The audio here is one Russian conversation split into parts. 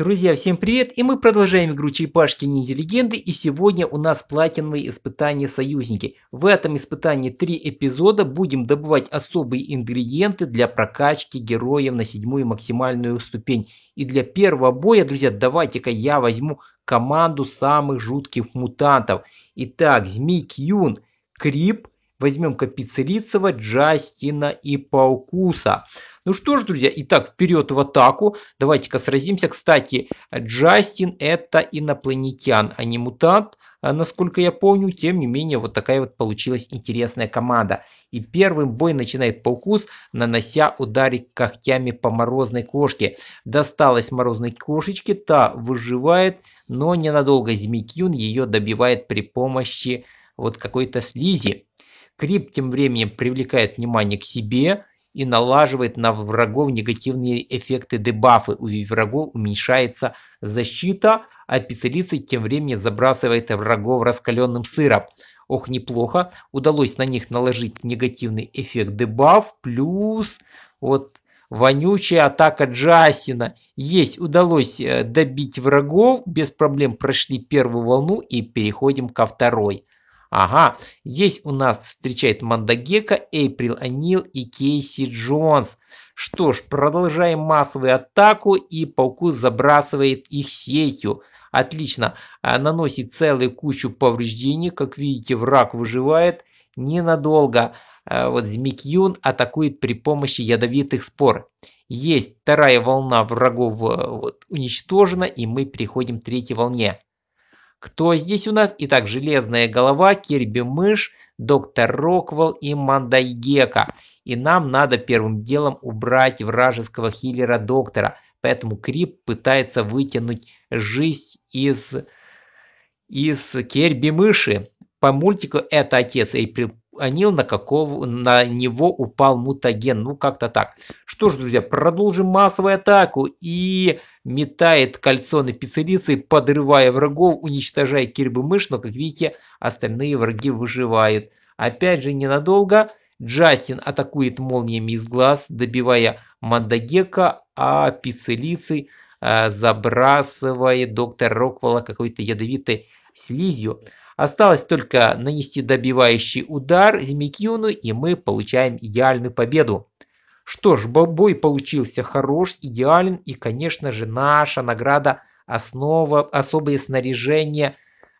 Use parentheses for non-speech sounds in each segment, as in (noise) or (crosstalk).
Друзья, всем привет! И мы продолжаем игру Черепашки Ниндзя Легенды. И сегодня у нас платиновые испытания союзники. В этом испытании три эпизода. Будем добывать особые ингредиенты для прокачки героев на седьмую максимальную ступень. И для первого боя, друзья, давайте-ка я возьму команду самых жутких мутантов. Итак, Змей Кьюн, Крип, возьмем-ка Пиццерицева, Джастина и Паукуса. Ну что ж, друзья, итак, вперед в атаку. Давайте-ка сразимся. Кстати, Джастин это инопланетян, а не мутант. А, насколько я помню, тем не менее, вот такая вот получилась интересная команда. И первым бой начинает Паукус, нанося ударик когтями по морозной кошке. Досталась морозной кошечке, та выживает, но ненадолго Змикюн ее добивает при помощи вот какой-то слизи. Крип тем временем привлекает внимание к себе, и налаживает на врагов негативные эффекты дебафы. У врагов уменьшается защита, а пиццелицы тем временем забрасывает врагов раскаленным сыром. Ох, неплохо. Удалось на них наложить негативный эффект дебаф, плюс вот вонючая атака Джасина. Есть, удалось э, добить врагов, без проблем прошли первую волну и переходим ко второй. Ага, здесь у нас встречает Мандагека, Эйприл Анил и Кейси Джонс. Что ж, продолжаем массовую атаку и пауку забрасывает их сетью. Отлично, а, наносит целую кучу повреждений, как видите враг выживает ненадолго. А, вот Змикьюн атакует при помощи ядовитых спор. Есть вторая волна врагов э, вот, уничтожена и мы переходим к третьей волне. Кто здесь у нас? Итак, Железная голова, Кирби Мышь, Доктор Роквелл и Мандайгека. И нам надо первым делом убрать вражеского хиллера Доктора. Поэтому Крип пытается вытянуть жизнь из, из Керби Мыши. По мультику это отец Эйприл Анил, на, какого, на него упал мутаген. Ну, как-то так. Что ж, друзья, продолжим массовую атаку. И метает кольцо на пиццелице, подрывая врагов, уничтожая кирбы мышь, но, как видите, остальные враги выживают. Опять же, ненадолго Джастин атакует молниями из глаз, добивая Мандагека, а пиццелицы э, забрасывает доктор Роквелла какой-то ядовитой слизью. Осталось только нанести добивающий удар Змекьюну, и мы получаем идеальную победу. Что ж, бой получился хорош, идеален и, конечно же, наша награда основа, особые снаряжения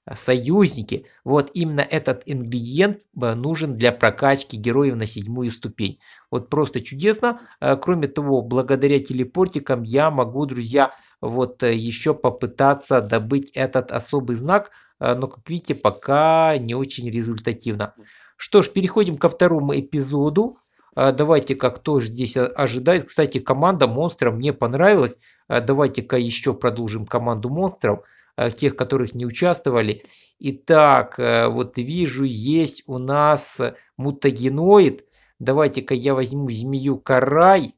э, – союзники. Вот именно этот ингредиент э, нужен для прокачки героев на седьмую ступень. Вот просто чудесно. Э, кроме того, благодаря телепортикам я могу, друзья, вот еще попытаться добыть этот особый знак, но, как видите, пока не очень результативно. Что ж, переходим ко второму эпизоду. А, давайте как тоже здесь ожидает? Кстати, команда монстров мне понравилась. А, давайте-ка еще продолжим команду монстров, а, тех, которых не участвовали. Итак, э, вот вижу, есть у нас э, мутагеноид. Давайте-ка я возьму змею карай.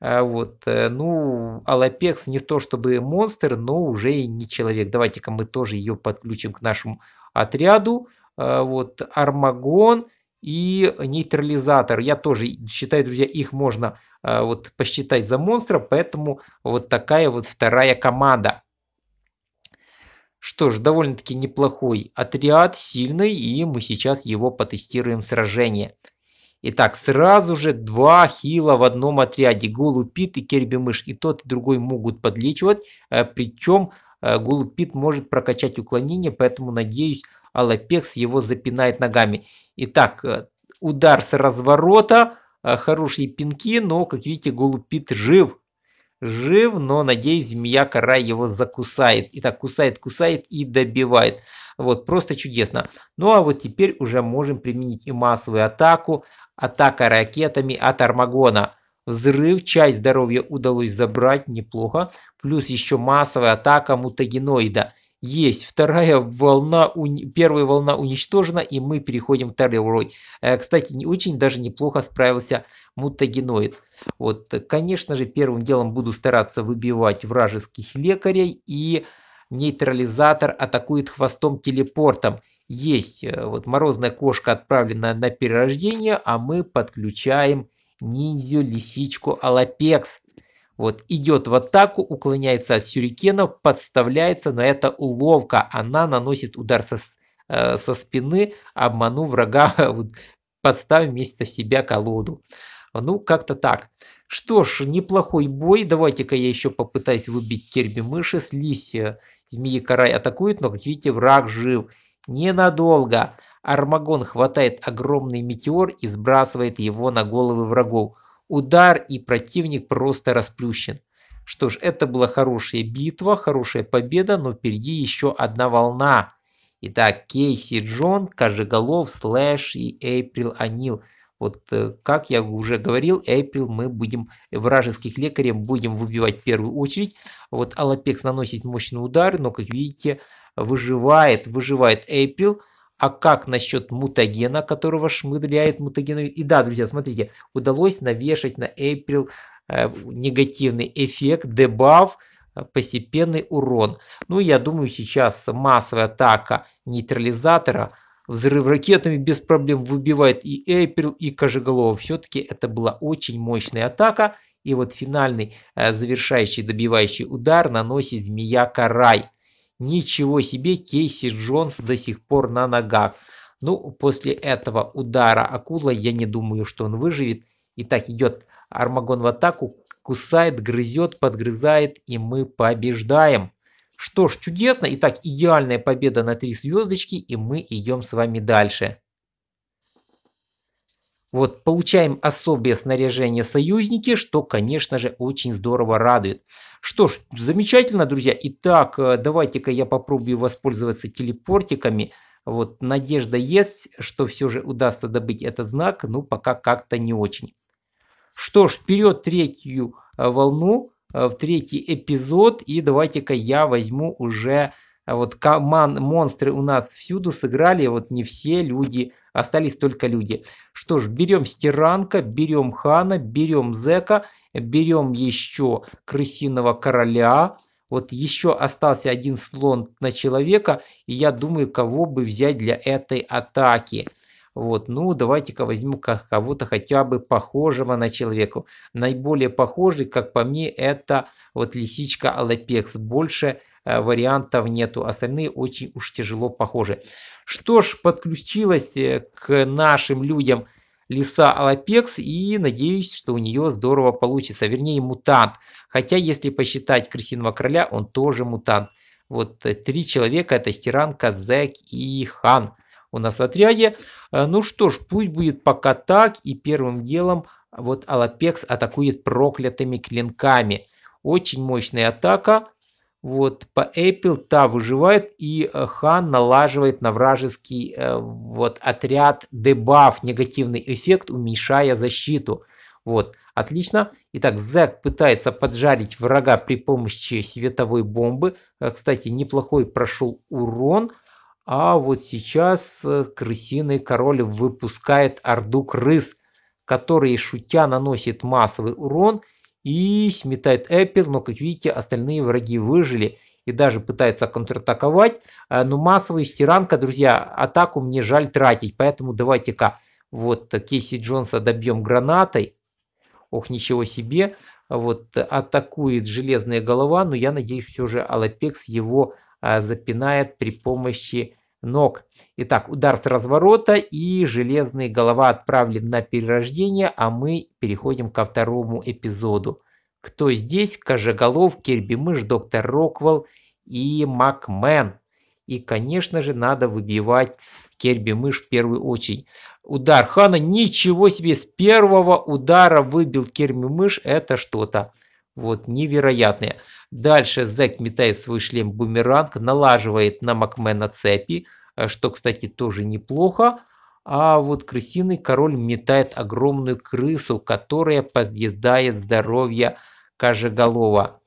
Вот, э, ну, Алапекс не то чтобы монстр, но уже и не человек. Давайте-ка мы тоже ее подключим к нашему отряду. Вот, Армагон и нейтрализатор. Я тоже считаю, друзья, их можно э, вот посчитать за монстра поэтому вот такая вот вторая команда. Что ж, довольно-таки неплохой отряд, сильный, и мы сейчас его потестируем в сражении. Итак, сразу же два хила в одном отряде. Голупит и Кербимыш. И тот, и другой могут подлечивать. А, Причем а, Голупит может прокачать уклонение, поэтому, надеюсь, Алапекс его запинает ногами. Итак, э, удар с разворота, э, хорошие пинки, но, как видите, Голубит жив. Жив, но, надеюсь, змея кора его закусает. Итак, кусает, кусает и добивает. Вот, просто чудесно. Ну, а вот теперь уже можем применить и массовую атаку. Атака ракетами от Армагона. Взрыв, часть здоровья удалось забрать, неплохо. Плюс еще массовая атака мутагеноида есть. Вторая волна, уни... первая волна уничтожена, и мы переходим к второй. Э, кстати, не очень даже неплохо справился мутагеноид. Вот, конечно же, первым делом буду стараться выбивать вражеских лекарей, и нейтрализатор атакует хвостом телепортом. Есть, э, вот морозная кошка отправлена на перерождение, а мы подключаем ниндзю лисичку Алапекс. Вот, идет в атаку, уклоняется от Сюрикена, подставляется, но это уловка. Она наносит удар со, э, со спины, обману врага, (laughs) вот, подставив вместо себя колоду. Ну, как-то так. Что ж, неплохой бой. Давайте-ка я еще попытаюсь выбить Керби мыши. Слизь, змеи карай Атакует, но, как видите, враг жив. Ненадолго. Армагон хватает огромный метеор и сбрасывает его на головы врагов удар, и противник просто расплющен. Что ж, это была хорошая битва, хорошая победа, но впереди еще одна волна. Итак, Кейси Джон, Кожеголов, Слэш и Эйприл Анил. Вот э, как я уже говорил, Эйприл мы будем вражеских лекарей будем выбивать в первую очередь. Вот Алапекс наносит мощный удар, но, как видите, выживает, выживает Эйприл. А как насчет мутагена, которого шмыдляет мутагену? И да, друзья, смотрите, удалось навешать на April э, негативный эффект, дебаф, э, постепенный урон. Ну, я думаю, сейчас массовая атака нейтрализатора взрыв ракетами без проблем выбивает и Эйприл, и Кожеголова. Все-таки это была очень мощная атака. И вот финальный э, завершающий добивающий удар наносит змея Карай. Ничего себе, Кейси Джонс до сих пор на ногах. Ну, после этого удара акула, я не думаю, что он выживет. Итак, идет Армагон в атаку, кусает, грызет, подгрызает, и мы побеждаем. Что ж, чудесно. Итак, идеальная победа на три звездочки, и мы идем с вами дальше. Вот получаем особое снаряжение союзники, что, конечно же, очень здорово радует. Что ж, замечательно, друзья. Итак, э, давайте-ка я попробую воспользоваться телепортиками. Вот надежда есть, что все же удастся добыть этот знак, но пока как-то не очень. Что ж, вперед третью э, волну, э, в третий эпизод. И давайте-ка я возьму уже а вот коман, монстры у нас всюду сыграли, вот не все люди, остались только люди. Что ж, берем стиранка, берем хана, берем зека, берем еще крысиного короля. Вот еще остался один слон на человека, и я думаю, кого бы взять для этой атаки. Вот, ну давайте-ка возьму кого-то хотя бы похожего на человека. Наиболее похожий, как по мне, это вот лисичка Алапекс. Больше Э, вариантов нету. Остальные очень уж тяжело похожи. Что ж, подключилась э, к нашим людям лиса Алапекс и надеюсь, что у нее здорово получится. Вернее, мутант. Хотя, если посчитать крысиного короля, он тоже мутант. Вот э, три человека, это Стиранка, Казек и Хан у нас в отряде. Ну что ж, пусть будет пока так. И первым делом вот Алапекс атакует проклятыми клинками. Очень мощная атака. Вот, по Apple, та выживает, и э, Хан налаживает на вражеский э, вот, отряд дебаф, негативный эффект, уменьшая защиту. Вот, отлично. Итак, Зек пытается поджарить врага при помощи световой бомбы. Э, кстати, неплохой прошел урон. А вот сейчас крысиный король выпускает орду крыс, которые, шутя, наносит массовый урон – и сметает Эппер, но, как видите, остальные враги выжили и даже пытается контратаковать. А, но массовая стиранка, друзья, атаку мне жаль тратить, поэтому давайте-ка вот Кейси Джонса добьем гранатой. Ох, ничего себе. Вот атакует железная голова, но я надеюсь, все же Алапекс его а, запинает при помощи ног. Итак, удар с разворота и железная голова отправлен на перерождение, а мы переходим ко второму эпизоду. Кто здесь? Кожеголов, мыш, Доктор Роквелл и Макмен. И, конечно же, надо выбивать мыш в первую очередь. Удар Хана, ничего себе, с первого удара выбил мыш. это что-то. Вот, невероятные. Дальше Зек метает свой шлем-бумеранг, налаживает на Макмена цепи, э, что, кстати, тоже неплохо. А вот крысиный король метает огромную крысу, которая подъездает здоровье Кожеголова.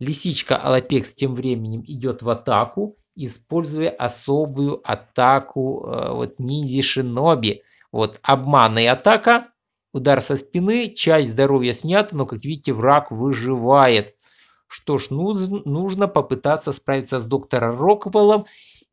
Лисичка Алапекс тем временем идет в атаку, используя особую атаку э, вот ниндзя Шиноби. Вот обманная атака, Удар со спины, часть здоровья снята, но, как видите, враг выживает. Что ж, нужно попытаться справиться с доктором Роквеллом.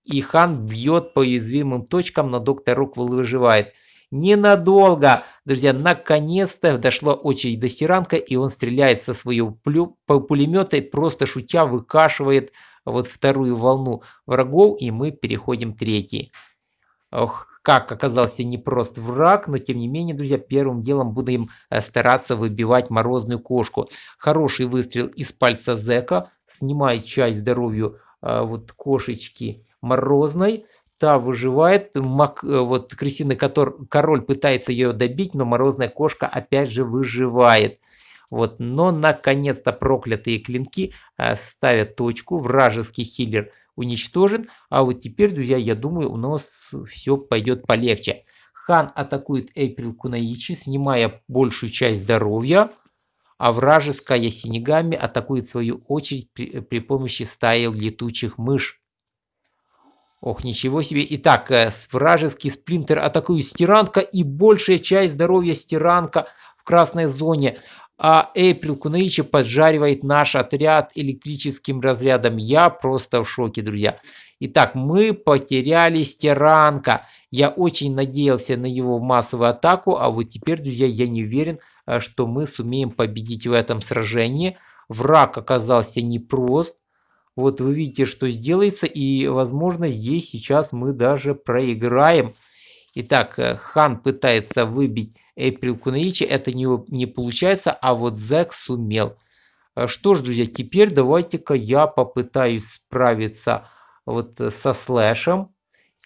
И Хан бьет по уязвимым точкам, но доктор Роквелл выживает. Ненадолго, друзья, наконец-то дошла очередь до Сиранка, и он стреляет со своего пулемета и просто шутя выкашивает вот вторую волну врагов, и мы переходим к третьей. Ох, как оказался непрост враг, но тем не менее, друзья, первым делом будем э, стараться выбивать морозную кошку. Хороший выстрел из пальца зека снимает часть здоровья э, вот кошечки морозной. Та выживает, мак, э, вот крысиный котор, король пытается ее добить, но морозная кошка опять же выживает. Вот, но наконец-то проклятые клинки ставят точку, вражеский хиллер уничтожен. А вот теперь, друзья, я думаю, у нас все пойдет полегче. Хан атакует Эйприл Кунаичи, снимая большую часть здоровья, а вражеская Синегами атакует в свою очередь при, при помощи стаи летучих мышь. Ох, ничего себе. Итак, э, вражеский сплинтер атакует стиранка и большая часть здоровья стиранка в красной зоне а Эйприл Кунаичи поджаривает наш отряд электрическим разрядом. Я просто в шоке, друзья. Итак, мы потеряли Стеранка. Я очень надеялся на его массовую атаку, а вот теперь, друзья, я не уверен, а, что мы сумеем победить в этом сражении. Враг оказался непрост. Вот вы видите, что сделается, и, возможно, здесь сейчас мы даже проиграем. Итак, э, Хан пытается выбить Эйприл Кунаичи, это не, не получается, а вот Зек сумел. Э, что ж, друзья, теперь давайте-ка я попытаюсь справиться э, вот со слэшем.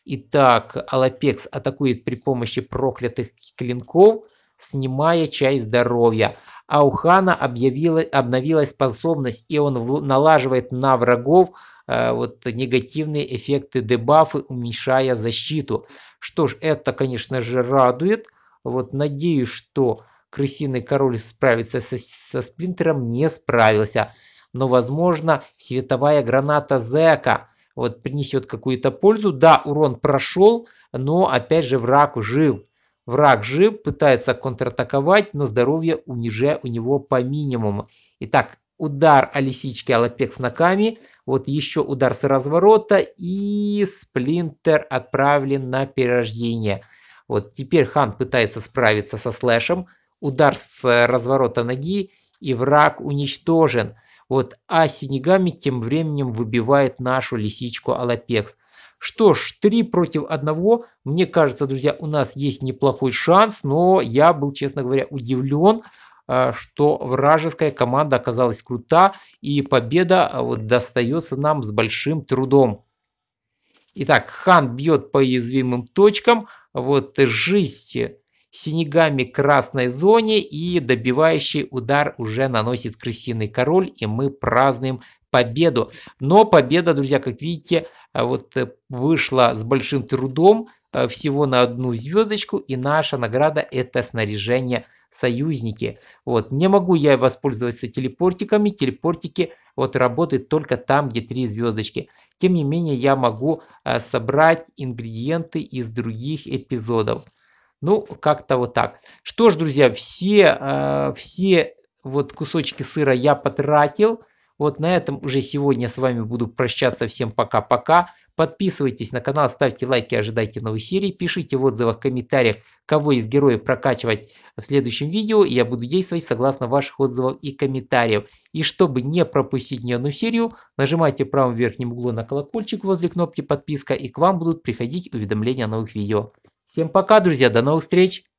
Итак, Алапекс атакует при помощи проклятых клинков, снимая часть здоровья а у хана объявила, обновилась способность, и он налаживает на врагов э, вот, негативные эффекты дебафы, уменьшая защиту. Что ж, это, конечно же, радует. Вот надеюсь, что крысиный король справится со, со сплинтером, не справился. Но, возможно, световая граната Зека вот принесет какую-то пользу. Да, урон прошел, но опять же враг жив. Враг же пытается контратаковать, но здоровье у него по минимуму. Итак, удар о лисичке Алапек с ногами, вот еще удар с разворота и сплинтер отправлен на перерождение. Вот теперь хан пытается справиться со слэшем, удар с разворота ноги и враг уничтожен. Вот, а Синегами тем временем выбивает нашу лисичку Алапекс. Что ж, 3 против 1. Мне кажется, друзья, у нас есть неплохой шанс, но я был, честно говоря, удивлен, а, что вражеская команда оказалась крута и победа а, вот достается нам с большим трудом. Итак, хан бьет по уязвимым точкам. Вот жизнь синегами красной зоне и добивающий удар уже наносит крысиный король и мы празднуем победу. Но победа, друзья, как видите, э, вот э, вышла с большим трудом, э, всего на одну звездочку, и наша награда это снаряжение союзники. Вот, не могу я воспользоваться телепортиками, телепортики вот работают только там, где три звездочки. Тем не менее, я могу собрать ингредиенты из других эпизодов. Ну, как-то вот так. Что ж, друзья, все, а, все вот кусочки сыра я потратил. Вот на этом уже сегодня с вами буду прощаться. Всем пока-пока. Подписывайтесь на канал, ставьте лайки, ожидайте новых серий. Пишите в отзывах, комментариях, кого из героев прокачивать в следующем видео. Я буду действовать согласно ваших отзывов и комментариев. И чтобы не пропустить ни одну серию, нажимайте в правом верхнем углу на колокольчик возле кнопки подписка и к вам будут приходить уведомления о новых видео. Всем пока, друзья, до новых встреч!